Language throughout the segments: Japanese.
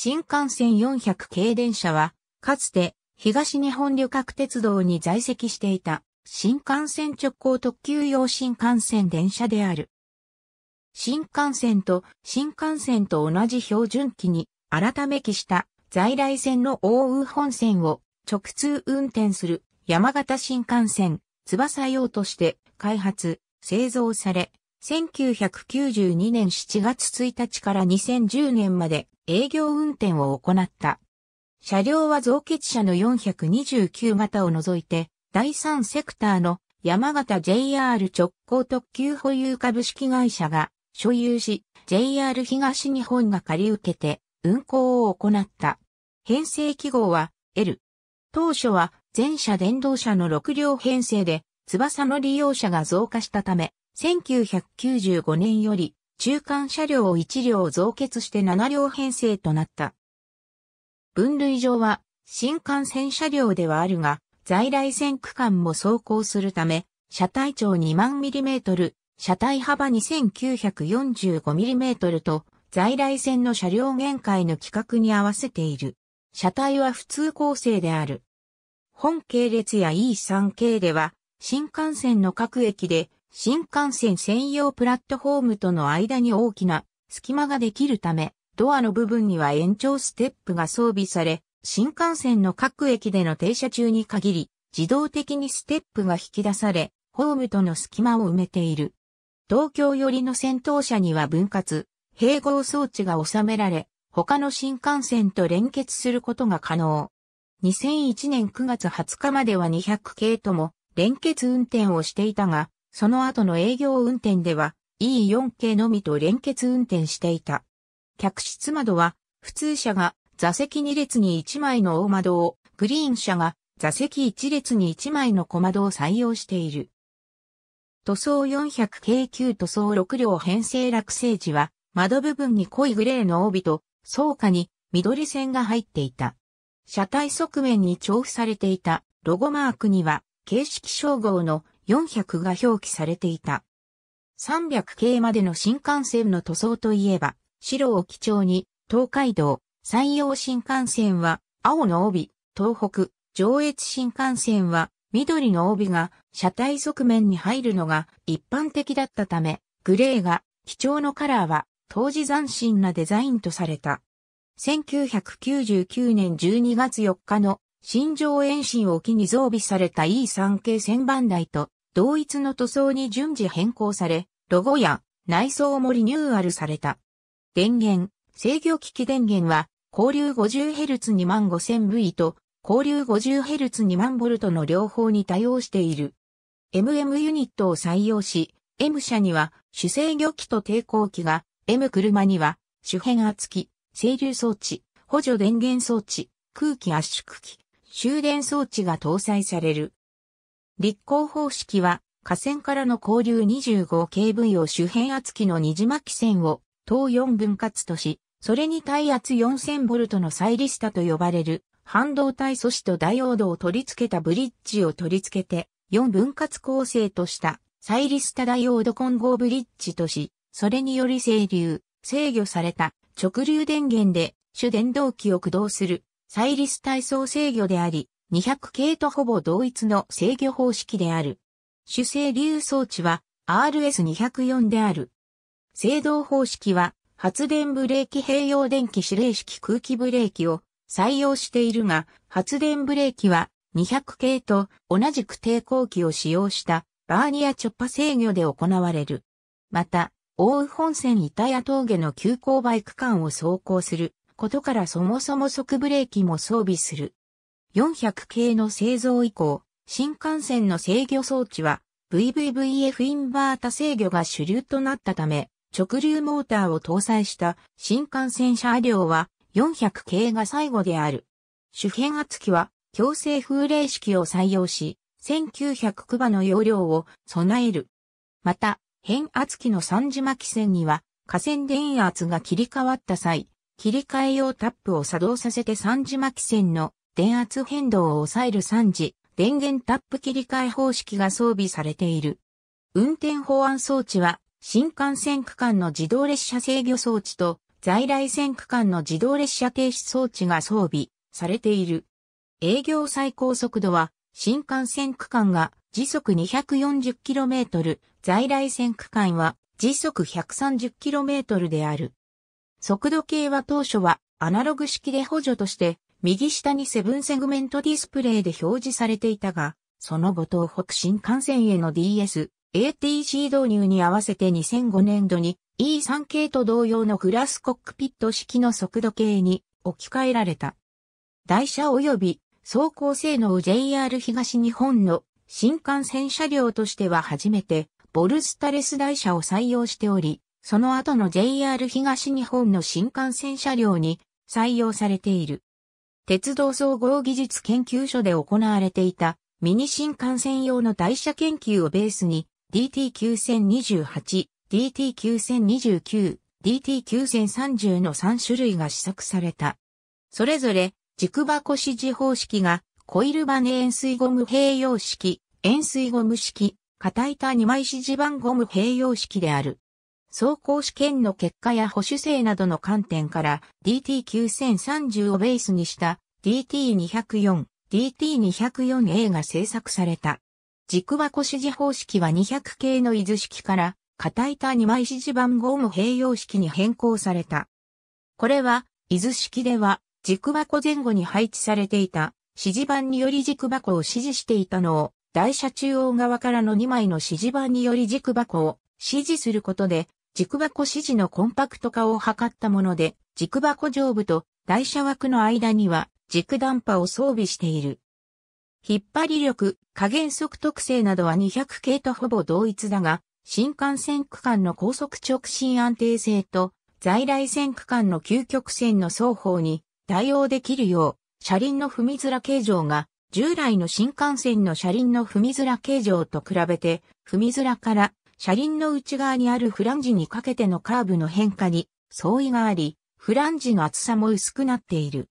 新幹線400系電車は、かつて東日本旅客鉄道に在籍していた新幹線直行特急用新幹線電車である。新幹線と新幹線と同じ標準機に改め機した在来線の奥羽本線を直通運転する山形新幹線翼用として開発、製造され、1992年7月1日から2010年まで営業運転を行った。車両は造血車の429型を除いて、第3セクターの山形 JR 直行特急保有株式会社が所有し、JR 東日本が借り受けて運行を行った。編成記号は L。当初は全車電動車の6両編成で、翼の利用者が増加したため、1995年より中間車両を1両増結して7両編成となった。分類上は新幹線車両ではあるが、在来線区間も走行するため、車体長2万 mm、車体幅2945 mm と、在来線の車両限界の規格に合わせている。車体は普通構成である。本系列や E3 系では、新幹線の各駅で新幹線専用プラットフォームとの間に大きな隙間ができるため、ドアの部分には延長ステップが装備され、新幹線の各駅での停車中に限り、自動的にステップが引き出され、ホームとの隙間を埋めている。東京寄りの先頭車には分割、併合装置が収められ、他の新幹線と連結することが可能。2001年9月20日までは200系とも連結運転をしていたが、その後の営業運転では E4 系のみと連結運転していた。客室窓は普通車が座席2列に1枚の大窓を、グリーン車が座席1列に1枚の小窓を採用している。塗装400系級塗装6両編成落成時は、窓部分に濃いグレーの帯と、倉下に緑線が入っていた。車体側面に調布されていたロゴマークには、形式称号の400が表記されていた。300系までの新幹線の塗装といえば、白を基調に、東海道、山陽新幹線は青の帯、東北、上越新幹線は緑の帯が車体側面に入るのが一般的だったため、グレーが基調のカラーは当時斬新なデザインとされた。1999年12月4日の新城延伸を機に増備された E3 系1000番台と同一の塗装に順次変更され、ロゴや内装もリニューアルされた。電源、制御機器電源は、交流 50Hz25000V と、交流5 0 h z 2 0 0 0 v の両方に対応している。MM ユニットを採用し、M 車には主制御機と抵抗機が、M 車には主変圧機、整流装置、補助電源装置、空気圧縮機、終電装置が搭載される。立候方式は、河川からの交流 25KV を周辺圧機の二島基線を、等4分割とし、それに耐圧 4000V のサイリスタと呼ばれる、半導体素子とダイオードを取り付けたブリッジを取り付けて、4分割構成としたサイリスタダイオード混合ブリッジとし、それにより整流、制御された直流電源で主電動機を駆動するサイリス体操制御であり、200系とほぼ同一の制御方式である。主制流装置は RS204 である。制動方式は発電ブレーキ併用電気指令式空気ブレーキを採用しているが、発電ブレーキは200系と同じく抵抗器を使用したバーニア直波制御で行われる。また、大宇本線板谷峠の急勾配区間を走行することからそもそも即ブレーキも装備する。400系の製造以降、新幹線の制御装置は VVVF インバータ制御が主流となったため、直流モーターを搭載した新幹線車両は400系が最後である。主変圧器は強制風冷式を採用し、1900クバの容量を備える。また、変圧器の三島巻線には、下線電圧が切り替わった際、切り替え用タップを作動させて三島巻線の電圧変動を抑える3時、電源タップ切り替え方式が装備されている。運転保安装置は、新幹線区間の自動列車制御装置と、在来線区間の自動列車停止装置が装備されている。営業最高速度は、新幹線区間が時速 240km、在来線区間は時速 130km である。速度計は当初はアナログ式で補助として右下にセブンセグメントディスプレイで表示されていたが、その後東北新幹線への DS、ATC 導入に合わせて2005年度に E3 系と同様のグラスコックピット式の速度計に置き換えられた。台車及び走行性能 JR 東日本の新幹線車両としては初めてボルスタレス台車を採用しており、その後の JR 東日本の新幹線車両に採用されている。鉄道総合技術研究所で行われていたミニ新幹線用の台車研究をベースに DT9028、DT9029、DT9030 の3種類が試作された。それぞれ軸箱指示方式がコイルバネ円錐ゴム併用式、円錐ゴム式、片板2枚指示板ゴム併用式である。走行試験の結果や保守性などの観点から DT9030 をベースにした DT204、DT204A が制作された。軸箱指示方式は200系の伊豆式から片板2枚指示番号も併用式に変更された。これは、伊豆式では軸箱前後に配置されていた指示板により軸箱を指示していたのを台車中央側からの2枚の指示板により軸箱を指示することで軸箱指示のコンパクト化を図ったもので、軸箱上部と台車枠の間には軸ダンパを装備している。引っ張り力、加減速特性などは200系とほぼ同一だが、新幹線区間の高速直進安定性と在来線区間の究極線の双方に対応できるよう、車輪の踏みづら形状が従来の新幹線の車輪の踏みづら形状と比べて踏みづらから車輪の内側にあるフランジにかけてのカーブの変化に相違があり、フランジの厚さも薄くなっている。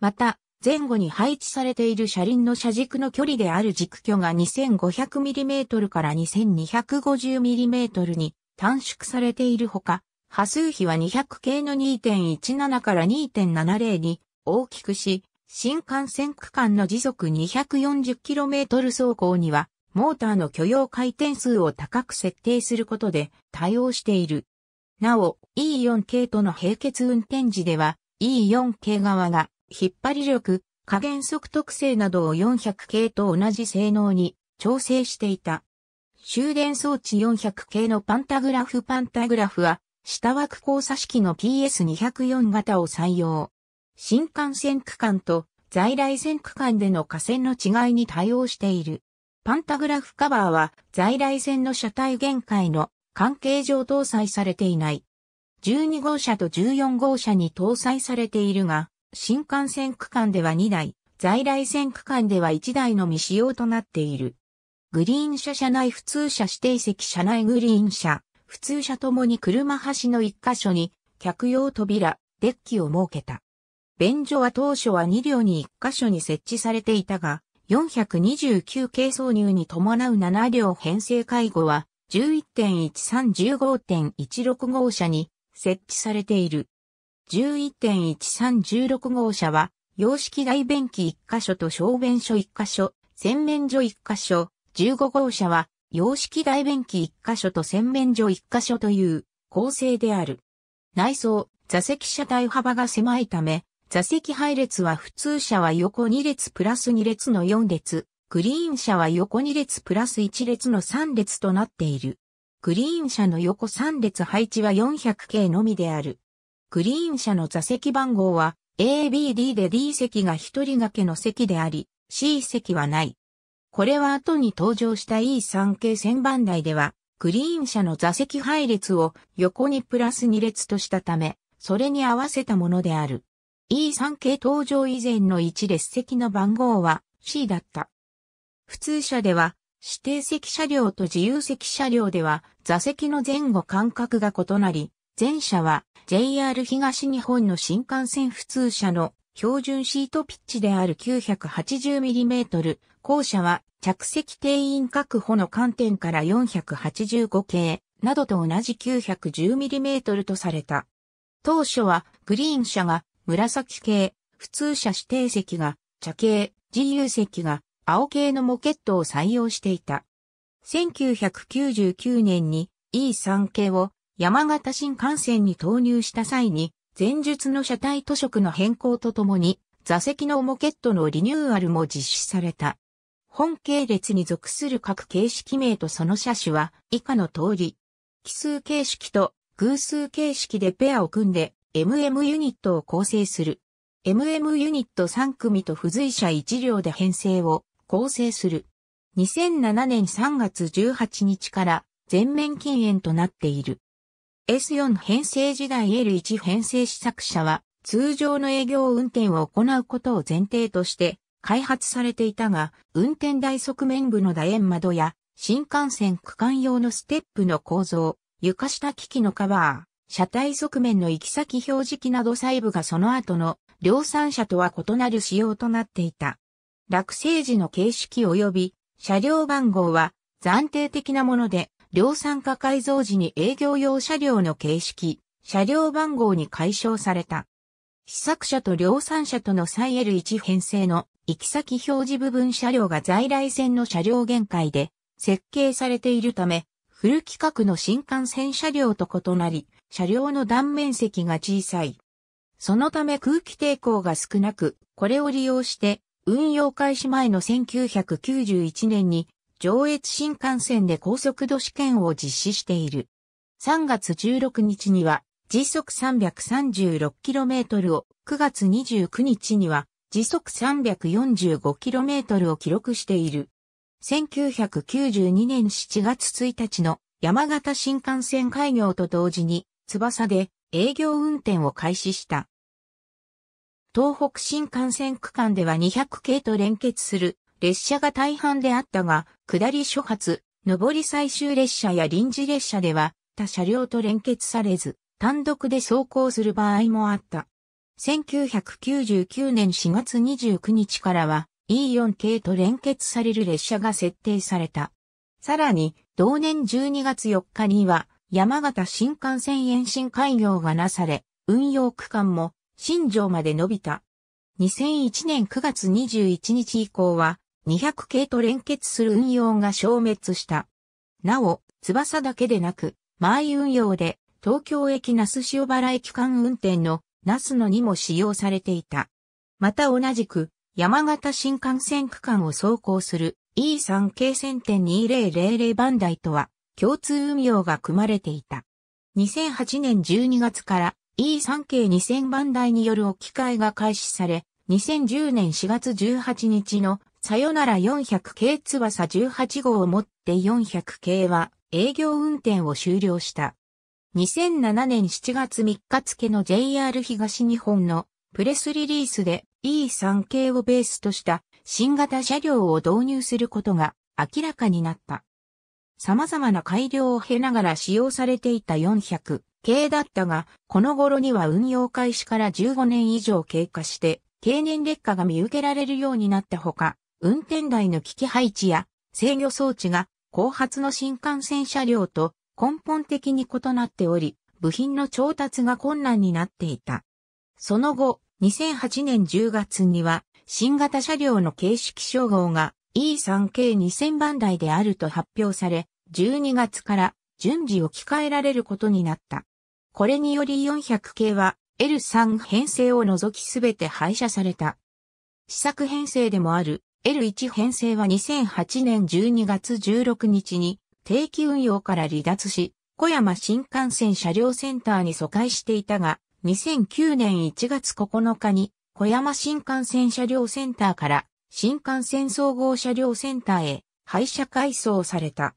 また、前後に配置されている車輪の車軸の距離である軸距が 2500mm から 2250mm に短縮されているほか、波数比は200系の2.17から2.70に大きくし、新幹線区間の時速 240km 走行にはモーターの許容回転数を高く設定することで対応している。なお、E4 系との並結運転時では、E4 系側が引っ張り力、加減速特性などを400系と同じ性能に調整していた。終電装置400系のパンタグラフパンタグラフは、下枠交差式の PS204 型を採用。新幹線区間と在来線区間での架線の違いに対応している。パンタグラフカバーは在来線の車体限界の関係上搭載されていない。12号車と14号車に搭載されているが、新幹線区間では2台、在来線区間では1台のみ使用となっている。グリーン車車内普通車指定席車内グリーン車、普通車ともに車端の1箇所に客用扉、デッキを設けた。便所は当初は2両に1箇所に設置されていたが、429系挿入に伴う7両編成介護は11.1315.16号車に設置されている。11.1316号車は、洋式大便器1箇所と小便所1箇所、洗面所1箇所、15号車は、洋式大便器1箇所と洗面所1箇所という構成である。内装、座席車体幅が狭いため、座席配列は普通車は横2列プラス2列の4列、グリーン車は横2列プラス1列の3列となっている。グリーン車の横3列配置は4 0 0系のみである。グリーン車の座席番号は ABD で D 席が1人掛けの席であり、C 席はない。これは後に登場した E3 系1000番台では、グリーン車の座席配列を横にプラス2列としたため、それに合わせたものである。E3 系登場以前の一列席の番号は C だった。普通車では指定席車両と自由席車両では座席の前後間隔が異なり、前車は JR 東日本の新幹線普通車の標準シートピッチである 980mm、後車は着席定員確保の観点から485系などと同じ 910mm とされた。当初はグリーン車が紫系、普通車指定席が、茶系、自由席が、青系のモケットを採用していた。1999年に E3 系を山形新幹線に投入した際に、前述の車体塗色の変更とともに、座席のモケットのリニューアルも実施された。本系列に属する各形式名とその車種は以下の通り、奇数形式と偶数形式でペアを組んで MM ユニットを構成する。MM ユニット3組と付随者1両で編成を構成する。2007年3月18日から全面禁煙となっている。S4 編成時代 L1 編成試作車は通常の営業運転を行うことを前提として開発されていたが、運転台側面部の楕円窓や新幹線区間用のステップの構造、床下機器のカバー、車体側面の行き先表示器など細部がその後の量産車とは異なる仕様となっていた。落成時の形式及び車両番号は暫定的なもので、量産化改造時に営業用車両の形式、車両番号に解消された。試作車と量産車との 3L1 編成の行き先表示部分車両が在来線の車両限界で設計されているため、フル規格の新幹線車両と異なり、車両の断面積が小さい。そのため空気抵抗が少なく、これを利用して、運用開始前の1991年に、上越新幹線で高速度試験を実施している。3月16日には、時速 336km を、9月29日には、時速 345km を記録している。1992年7月1日の山形新幹線開業と同時に翼で営業運転を開始した。東北新幹線区間では200系と連結する列車が大半であったが、下り初発、上り最終列車や臨時列車では他車両と連結されず、単独で走行する場合もあった。1999年4月29日からは E4 系と連結される列車が設定された。さらに、同年12月4日には山形新幹線延伸開業がなされ、運用区間も新庄まで伸びた。2001年9月21日以降は、200系と連結する運用が消滅した。なお、翼だけでなく、前運用で、東京駅那須塩原駅間運転の那須野にも使用されていた。また同じく、山形新幹線区間を走行する E3 系線点2000番台とは、共通運用が組まれていた。2008年12月から E3 k 2000番台による置き換えが開始され、2010年4月18日のさよなら400系翼18号をもって400系は営業運転を終了した。2007年7月3日付の JR 東日本のプレスリリースで E3 k をベースとした新型車両を導入することが明らかになった。様々な改良を経ながら使用されていた400系だったが、この頃には運用開始から15年以上経過して、経年劣化が見受けられるようになったほか、運転台の機器配置や制御装置が後発の新幹線車両と根本的に異なっており、部品の調達が困難になっていた。その後、2008年10月には新型車両の形式称号が E3K2000 番台であると発表され、12月から順次置き換えられることになった。これにより400系は L3 編成を除きすべて廃車された。試作編成でもある L1 編成は2008年12月16日に定期運用から離脱し、小山新幹線車両センターに疎開していたが、2009年1月9日に小山新幹線車両センターから新幹線総合車両センターへ廃車改装された。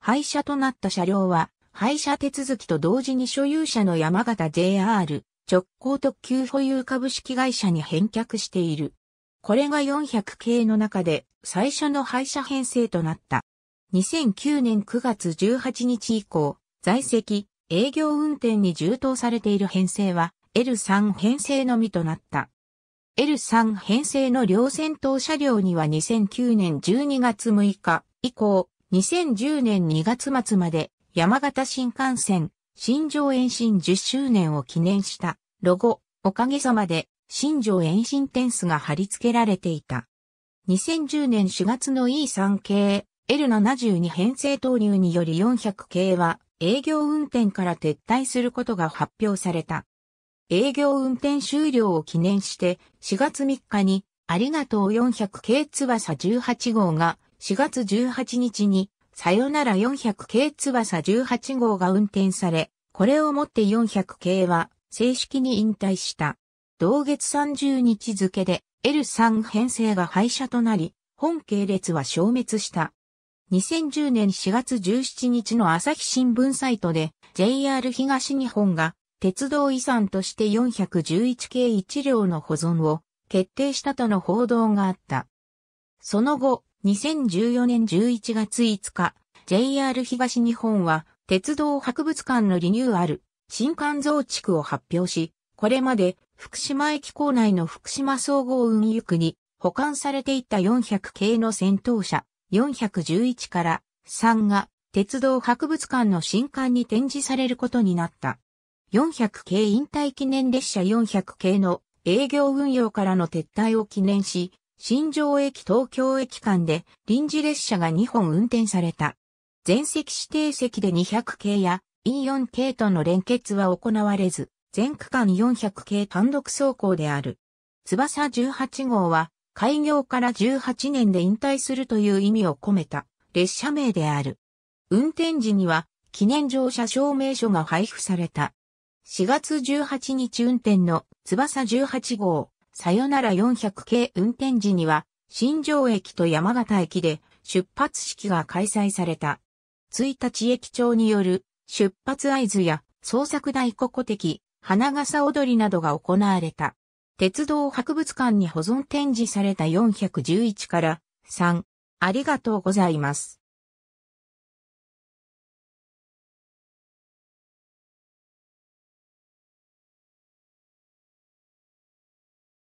廃車となった車両は、廃車手続きと同時に所有者の山形 JR 直行特急保有株式会社に返却している。これが400系の中で最初の廃車編成となった。2009年9月18日以降、在籍、営業運転に充当されている編成は L3 編成のみとなった。L3 編成の両戦闘車両には2009年12月6日以降、2010年2月末まで山形新幹線、新庄延伸10周年を記念したロゴ、おかげさまで新庄延伸テンスが貼り付けられていた。2010年4月の E3 系 L72 編成投入により400系は営業運転から撤退することが発表された。営業運転終了を記念して4月3日にありがとう400系翼18号が4月18日にさよなら400系翼18号が運転され、これをもって400系は正式に引退した。同月30日付で L3 編成が廃車となり、本系列は消滅した。2010年4月17日の朝日新聞サイトで JR 東日本が鉄道遺産として411系1両の保存を決定したとの報道があった。その後、2014年11月5日、JR 東日本は鉄道博物館のリニューアル、新館増築を発表し、これまで福島駅構内の福島総合運輸区に保管されていた400系の戦闘車411から3が鉄道博物館の新館に展示されることになった。400系引退記念列車400系の営業運用からの撤退を記念し、新庄駅東京駅間で臨時列車が2本運転された。全席指定席で200系や E4 系との連結は行われず、全区間400系単独走行である。翼18号は開業から18年で引退するという意味を込めた列車名である。運転時には記念乗車証明書が配布された。4月18日運転の翼18号、さよなら400系運転時には、新庄駅と山形駅で出発式が開催された。1日駅長による出発合図や創作大国古的、花笠踊りなどが行われた。鉄道博物館に保存展示された411から3、ありがとうございます。